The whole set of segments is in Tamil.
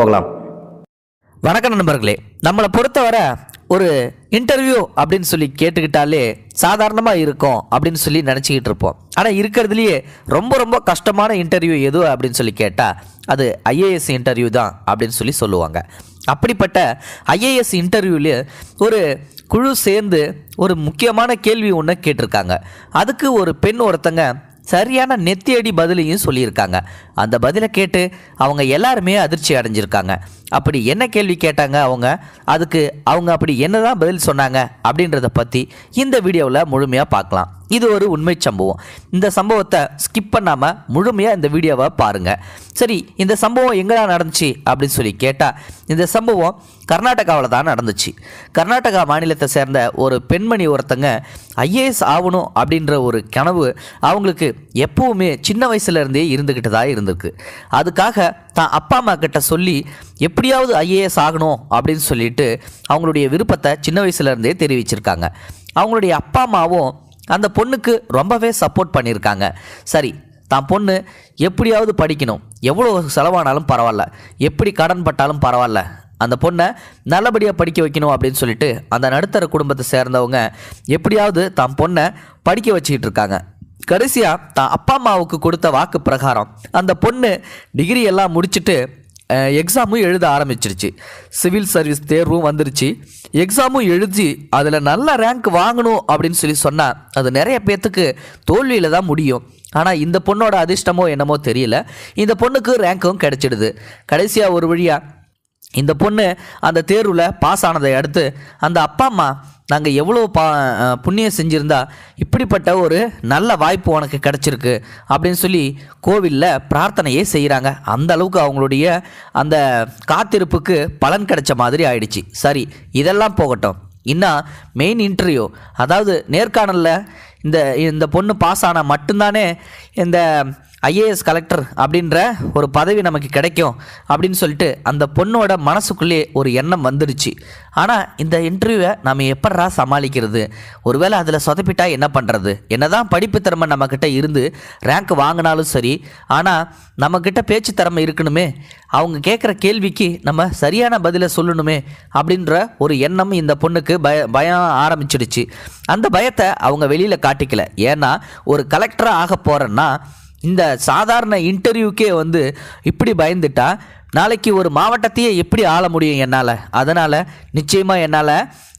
போகலாம் வணக்கம் நண்பர்களே நம்மளை பொறுத்தவரை ஒரு இன்டர்வியூ அப்படின்னு சொல்லி கேட்டுக்கிட்டாலே சாதாரணமாக இருக்கும் அப்படின்னு சொல்லி நினச்சிக்கிட்டு இருப்போம் ஆனால் இருக்கிறதுலையே ரொம்ப ரொம்ப கஷ்டமான இன்டர்வியூ எது அப்படின்னு சொல்லி கேட்டால் அது ஐஏஎஸ் இன்டர்வியூ தான் அப்படின்னு சொல்லி சொல்லுவாங்க அப்படிப்பட்ட ஐஏஎஸ் இன்டர்வியூவில் ஒரு குழு சேர்ந்து ஒரு முக்கியமான கேள்வி ஒன்று கேட்டிருக்காங்க அதுக்கு ஒரு பெண் ஒருத்தங்க சரியான நெத்தியடி பதிலையும் சொல்லியிருக்காங்க அந்த பதிலை கேட்டு அவங்க எல்லாருமே அதிர்ச்சி அடைஞ்சிருக்காங்க அப்படி என்ன கேள்வி கேட்டாங்க அவங்க அதுக்கு அவங்க அப்படி என்ன தான் பதில் சொன்னாங்க அப்படின்றத பற்றி இந்த வீடியோவில் முழுமையாக பார்க்கலாம் இது ஒரு உண்மை சம்பவம் இந்த சம்பவத்தை ஸ்கிப் பண்ணாமல் முழுமையாக இந்த வீடியோவை பாருங்கள் சரி இந்த சம்பவம் எங்கடா நடந்துச்சு அப்படின்னு சொல்லி கேட்டால் இந்த சம்பவம் கர்நாடகாவில் தான் நடந்துச்சு கர்நாடகா மாநிலத்தை சேர்ந்த ஒரு பெண்மணி ஒருத்தங்க ஐஏஎஸ் ஆகணும் அப்படின்ற ஒரு கனவு அவங்களுக்கு எப்போவுமே சின்ன வயசுலேருந்தே இருந்துக்கிட்டு தான் இருந்திருக்கு அதுக்காக தான் அப்பா அம்மா கிட்ட சொல்லி எப்படியாவது ஐஏஎஸ் ஆகணும் அப்படின்னு சொல்லிட்டு அவங்களுடைய விருப்பத்தை சின்ன வயசுலேருந்தே தெரிவிச்சிருக்காங்க அவங்களுடைய அப்பா அம்மாவும் அந்த பொண்ணுக்கு ரொம்பவே சப்போர்ட் பண்ணியிருக்காங்க சரி தான் பொண்ணு எப்படியாவது படிக்கணும் எவ்வளோ செலவானாலும் பரவாயில்ல எப்படி கடன் பட்டாலும் பரவாயில்ல அந்த பொண்ணை நல்லபடியாக படிக்க வைக்கணும் அப்படின்னு சொல்லிட்டு அந்த நடுத்தர குடும்பத்தை சேர்ந்தவங்க எப்படியாவது தான் பொண்ணை படிக்க வச்சுக்கிட்டு இருக்காங்க கடைசியாக தான் அப்பா அம்மாவுக்கு கொடுத்த வாக்கு பிரகாரம் அந்த பொண்ணு டிகிரி எல்லாம் முடிச்சுட்டு எக்ஸாமும் எழுத ஆரம்பிச்சிருச்சு சிவில் சர்வீஸ் தேர்வும் வந்துருச்சு எக்ஸாமும் எழுதி அதில் நல்ல ரேங்க் வாங்கணும் அப்படின்னு சொல்லி சொன்னால் அது நிறைய பேர்த்துக்கு தோல்வியில் தான் முடியும் ஆனால் இந்த பொண்ணோட அதிர்ஷ்டமோ என்னமோ தெரியல இந்த பொண்ணுக்கு ரேங்க்கும் கிடச்சிடுது கடைசியாக ஒரு வழியாக இந்த பொண்ணு அந்த தேர்வில் பாஸ் ஆனதை அடுத்து அந்த அப்பா அம்மா நாங்கள் எவ்வளோ பா புண்ணியம் செஞ்சுருந்தா இப்படிப்பட்ட ஒரு நல்ல வாய்ப்பு உனக்கு கிடச்சிருக்கு அப்படின்னு சொல்லி கோவிலில் பிரார்த்தனையே செய்கிறாங்க அந்த அளவுக்கு அவங்களுடைய அந்த காத்திருப்புக்கு பலன் கிடைச்ச மாதிரி ஆயிடுச்சு சரி இதெல்லாம் போகட்டும் இன்னும் மெயின் இன்டர்வியூ அதாவது நேர்காணலில் இந்த இந்த பொண்ணு பாஸ் ஆனால் மட்டும்தானே இந்த ஐஏஎஸ் கலெக்டர் அப்படின்ற ஒரு பதவி நமக்கு கிடைக்கும் அப்படின்னு சொல்லிட்டு அந்த பொண்ணோட மனசுக்குள்ளேயே ஒரு எண்ணம் வந்துடுச்சு ஆனால் இந்த இன்டர்வியூவை நம்ம எப்படா சமாளிக்கிறது ஒருவேளை அதில் சொதப்பிட்டா என்ன பண்ணுறது என்ன தான் படிப்பு திறமை நம்மக்கிட்ட இருந்து ரேங்க் வாங்கினாலும் சரி ஆனால் நம்மக்கிட்ட பேச்சு திறமை இருக்கணுமே அவங்க கேட்குற கேள்விக்கு நம்ம சரியான பதிலை சொல்லணுமே அப்படின்ற ஒரு எண்ணம் இந்த பொண்ணுக்கு பய பயம் ஆரம்பிச்சிடுச்சு அந்த பயத்தை அவங்க வெளியில் காட்டிக்கல ஏன்னா ஒரு கலெக்டராக ஆக போகிறேன்னா இந்த சாதாரண இன்டர்வியூக்கே வந்து இப்படி பயந்துட்டா நாளைக்கு ஒரு மாவட்டத்தையே எப்படி ஆள முடியும் என்னால் அதனால் நிச்சயமாக என்னால்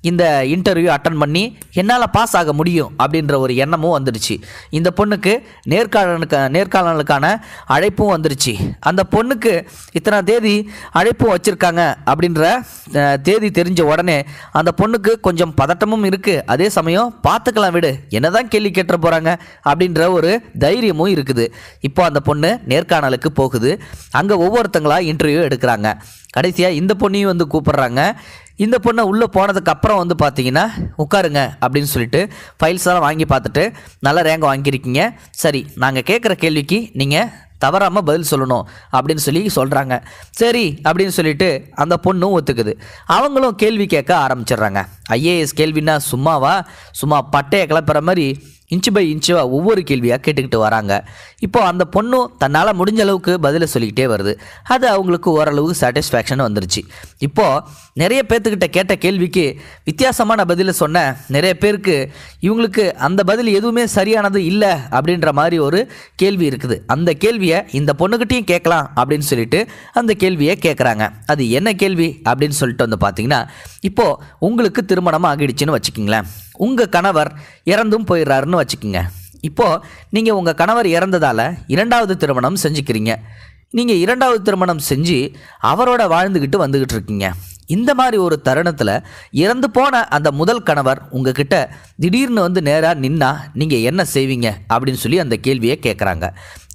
இந்த இன்டர்வியூ அட்டன் பண்ணி என்னால் பாஸ் ஆக முடியும் அப்படின்ற ஒரு எண்ணமும் வந்துடுச்சு இந்த பொண்ணுக்கு நேர்காணலுக்கு நேர்காணலுக்கான அழைப்பும் வந்துடுச்சு அந்த பொண்ணுக்கு இத்தனை தேதி அழைப்பும் வச்சுருக்காங்க அப்படின்ற தேதி தெரிஞ்ச உடனே அந்த பொண்ணுக்கு கொஞ்சம் பதட்டமும் இருக்குது அதே சமயம் பார்த்துக்கலாம் விடு என்ன தான் கேள்வி கேட்டுற போகிறாங்க அப்படின்ற ஒரு தைரியமும் இருக்குது இப்போ அந்த பொண்ணு நேர்காணலுக்கு போகுது அங்கே ஒவ்வொருத்தங்களாக இன்டர்வியூ எடுக்கிறாங்க கடைசியாக இந்த பொண்ணையும் வந்து கூப்பிட்றாங்க இந்த பொண்ணை உள்ளே போனதுக்கு அப்புறம் வந்து பார்த்தீங்கன்னா உட்காருங்க அப்படின்னு சொல்லிட்டு ஃபைல்ஸ் எல்லாம் வாங்கி பார்த்துட்டு நல்ல ரேங்க் வாங்கியிருக்கீங்க சரி நாங்கள் கேட்குற கேள்விக்கு நீங்கள் தவறாமல் பதில் சொல்லணும் அப்படின்னு சொல்லி சொல்கிறாங்க சரி அப்படின்னு சொல்லிட்டு அந்த பொண்ணும் ஒத்துக்குது அவங்களும் கேள்வி கேட்க ஆரம்பிச்சிடுறாங்க ஐஏஎஸ் கேள்வின்னா சும்மாவா சும்மா பட்டையை கிளப்புற மாதிரி இன்ச்சு பை இன்ச்சுவாக ஒவ்வொரு கேள்வியாக கேட்டுக்கிட்டு வராங்க இப்போது அந்த பொண்ணும் தன்னால் முடிஞ்ச அளவுக்கு பதிலை சொல்லிக்கிட்டே வருது அது அவங்களுக்கு ஓரளவுக்கு சாட்டிஸ்ஃபேக்ஷன் வந்துருச்சு இப்போது நிறைய பேர்த்துக்கிட்ட கேட்ட கேள்விக்கு வித்தியாசமான பதிலை சொன்ன நிறைய பேருக்கு இவங்களுக்கு அந்த பதில் எதுவுமே சரியானது இல்லை அப்படின்ற மாதிரி ஒரு கேள்வி இருக்குது அந்த கேள்வியை இந்த பொண்ணுக்கிட்டையும் கேட்கலாம் அப்படின்னு சொல்லிட்டு அந்த கேள்வியை கேட்குறாங்க அது என்ன கேள்வி அப்படின்னு சொல்லிட்டு வந்து பார்த்தீங்கன்னா இப்போது உங்களுக்கு திருமணமாக ஆகிடுச்சின்னு வச்சுக்கிங்களேன் உங்கள் கணவர் இறந்தும் போயிடுறாருன்னு வச்சுக்கோங்க இப்போது நீங்கள் உங்கள் கணவர் இறந்ததால் இரண்டாவது திருமணம் செஞ்சுக்கிறீங்க நீங்கள் இரண்டாவது திருமணம் செஞ்சு அவரோட வாழ்ந்துக்கிட்டு வந்துக்கிட்டு இருக்கீங்க இந்த மாதிரி ஒரு தருணத்தில் இறந்து போன அந்த முதல் கணவர் உங்ககிட்ட திடீர்னு வந்து நேராக நின்னா நீங்கள் என்ன செய்வீங்க அப்படின்னு சொல்லி அந்த கேள்வியை கேட்குறாங்க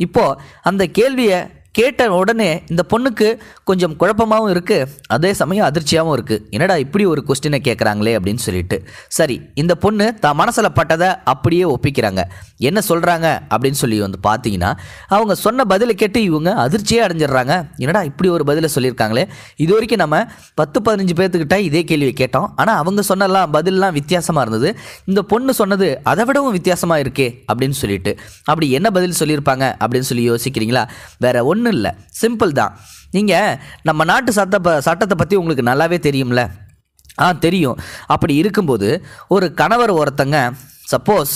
இப்போது அந்த கேள்வியை கேட்ட உடனே இந்த பொண்ணுக்கு கொஞ்சம் குழப்பமாகவும் இருக்குது அதே சமயம் அதிர்ச்சியாகவும் இருக்குது என்னடா இப்படி ஒரு கொஸ்டினை கேட்குறாங்களே அப்படின்னு சொல்லிட்டு சரி இந்த பொண்ணு தான் மனசில் பட்டதை அப்படியே ஒப்பிக்கிறாங்க என்ன சொல்கிறாங்க அப்படின்னு சொல்லி வந்து பார்த்தீங்கன்னா அவங்க சொன்ன பதிலை கேட்டு இவங்க அதிர்ச்சியே அடைஞ்சிடுறாங்க என்னடா இப்படி ஒரு பதிலை சொல்லியிருக்காங்களே இது வரைக்கும் நம்ம பத்து பதினஞ்சு பேர்த்துக்கிட்ட இதே கேள்வியை கேட்டோம் ஆனால் அவங்க சொன்னலாம் பதிலெலாம் வித்தியாசமாக இருந்தது இந்த பொண்ணு சொன்னது அதை விடவும் வித்தியாசமாக இருக்கே அப்படின்னு சொல்லிட்டு அப்படி என்ன பதில் சொல்லியிருப்பாங்க அப்படின்னு சொல்லி யோசிக்கிறீங்களா வேற ஒன்று ஒன்றும் இல்லை சிம்பிள் தான் நீங்கள் நம்ம நாட்டு சட்ட சட்டத்தை பற்றி உங்களுக்கு நல்லாவே தெரியும்ல ஆ தெரியும் அப்படி இருக்கும்போது ஒரு கணவர் ஒருத்தங்க சப்போஸ்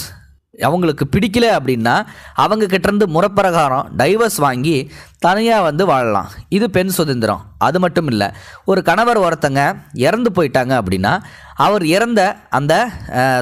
அவங்களுக்கு பிடிக்கல அப்படின்னா அவங்க கிட்டேருந்து முறப்பிரகாரம் டைவர்ஸ் வாங்கி தனியாக வந்து வாழலாம் இது பெண் சுதந்திரம் அது மட்டும் இல்லை ஒரு கணவர் ஒருத்தங்க இறந்து போயிட்டாங்க அப்படின்னா அவர் இறந்த அந்த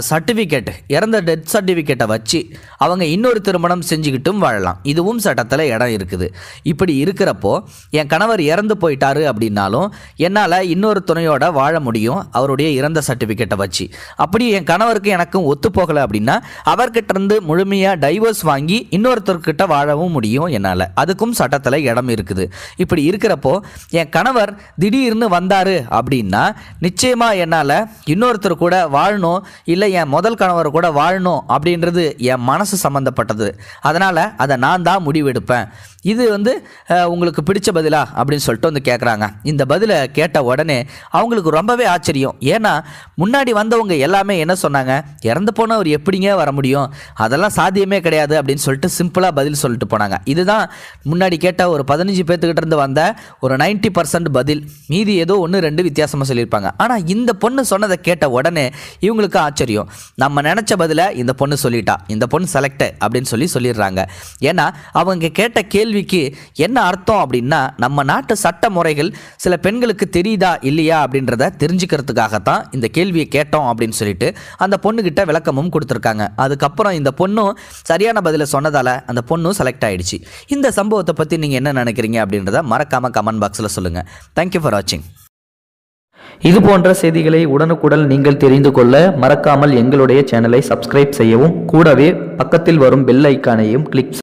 சர்டிஃபிகேட் இறந்த டெத் சர்டிஃபிகேட்டை வச்சு அவங்க இன்னொரு திருமணம் செஞ்சுக்கிட்டும் வாழலாம் இதுவும் சட்டத்தில் இடம் இருக்குது இப்படி இருக்கிறப்போ என் கணவர் இறந்து போயிட்டாரு அப்படின்னாலும் என்னால் இன்னொரு துணையோடு வாழ முடியும் அவருடைய இறந்த சர்டிஃபிகேட்டை வச்சு அப்படி என் கணவருக்கு எனக்கும் ஒத்து போகலை அப்படின்னா அவர்கிட்ட இருந்து முழுமையாக டைவர்ஸ் வாங்கி இன்னொருத்தர்கிட்ட வாழவும் முடியும் என்னால் அதுக்கும் சட்டத்தில் இடத்துல இடம் இருக்குது இப்படி இருக்கிறப்போ என் கணவர் திடீர்னு வந்தார் அப்படின்னா நிச்சயமாக என்னால் இன்னொருத்தர் கூட வாழணும் இல்லை என் முதல் கணவர் கூட வாழணும் அப்படின்றது என் மனசு சம்மந்தப்பட்டது அதனால் அதை நான் தான் முடிவெடுப்பேன் இது வந்து உங்களுக்கு பிடிச்ச பதிலா அப்படின்னு சொல்லிட்டு வந்து கேட்குறாங்க இந்த பதிலை கேட்ட உடனே அவங்களுக்கு ரொம்பவே ஆச்சரியம் ஏன்னா முன்னாடி வந்தவங்க எல்லாமே என்ன சொன்னாங்க இறந்து அவர் எப்படிங்க வர முடியும் அதெல்லாம் சாத்தியமே கிடையாது அப்படின்னு சொல்லிட்டு சிம்பிளாக பதில் சொல்லிட்டு போனாங்க இதுதான் முன்னாடி கேட்ட ஒரு பதினஞ்சு பேர்த்துக்கிட்ட இருந்து வந்த ஒரு நைன்ட்டி பர்சன்ட் பதில் மீதி ஏதோ ஒன்று ரெண்டு வித்தியாசமாக சொல்லியிருப்பாங்க ஆனால் இந்த பொண்ணு சொன்னதை கேட்ட உடனே இவங்களுக்கு ஆச்சரியம் நம்ம நினச்ச பதிலை இந்த பொண்ணு சொல்லிட்டா இந்த பொண்ணு செலக்ட் அப்படின்னு சொல்லி சொல்லிடுறாங்க ஏன்னா அவங்க கேட்ட கேள்வி கேள்விக்கு என்ன அர்த்தம் அப்படின்னா நம்ம நாட்டு சட்ட முறைகள் சில பெண்களுக்கு தெரியுதா இல்லையா அப்படின்றத தெரிஞ்சுக்கிறதுக்காகத்தான் இந்த கேள்வியை கேட்டோம் அப்படின்னு சொல்லிட்டு அந்த பொண்ணுக்கிட்ட விளக்கமும் கொடுத்துருக்காங்க அதுக்கப்புறம் இந்த பொண்ணும் சரியான பதிலை சொன்னதால் அந்த பொண்ணும் செலக்ட் ஆகிடுச்சு இந்த சம்பவத்தை பற்றி நீங்கள் என்ன நினைக்கிறீங்க அப்படின்றத மறக்காமல் கமெண்ட் பாக்ஸில் சொல்லுங்கள் தேங்க்யூ ஃபார் வாட்சிங் இது போன்ற செய்திகளை உடனுக்குடன் நீங்கள் தெரிந்து கொள்ள மறக்காமல் எங்களுடைய சேனலை சப்ஸ்கிரைப் செய்யவும் கூடவே பக்கத்தில் வரும் பெல் ஐக்கானையும் கிளிக்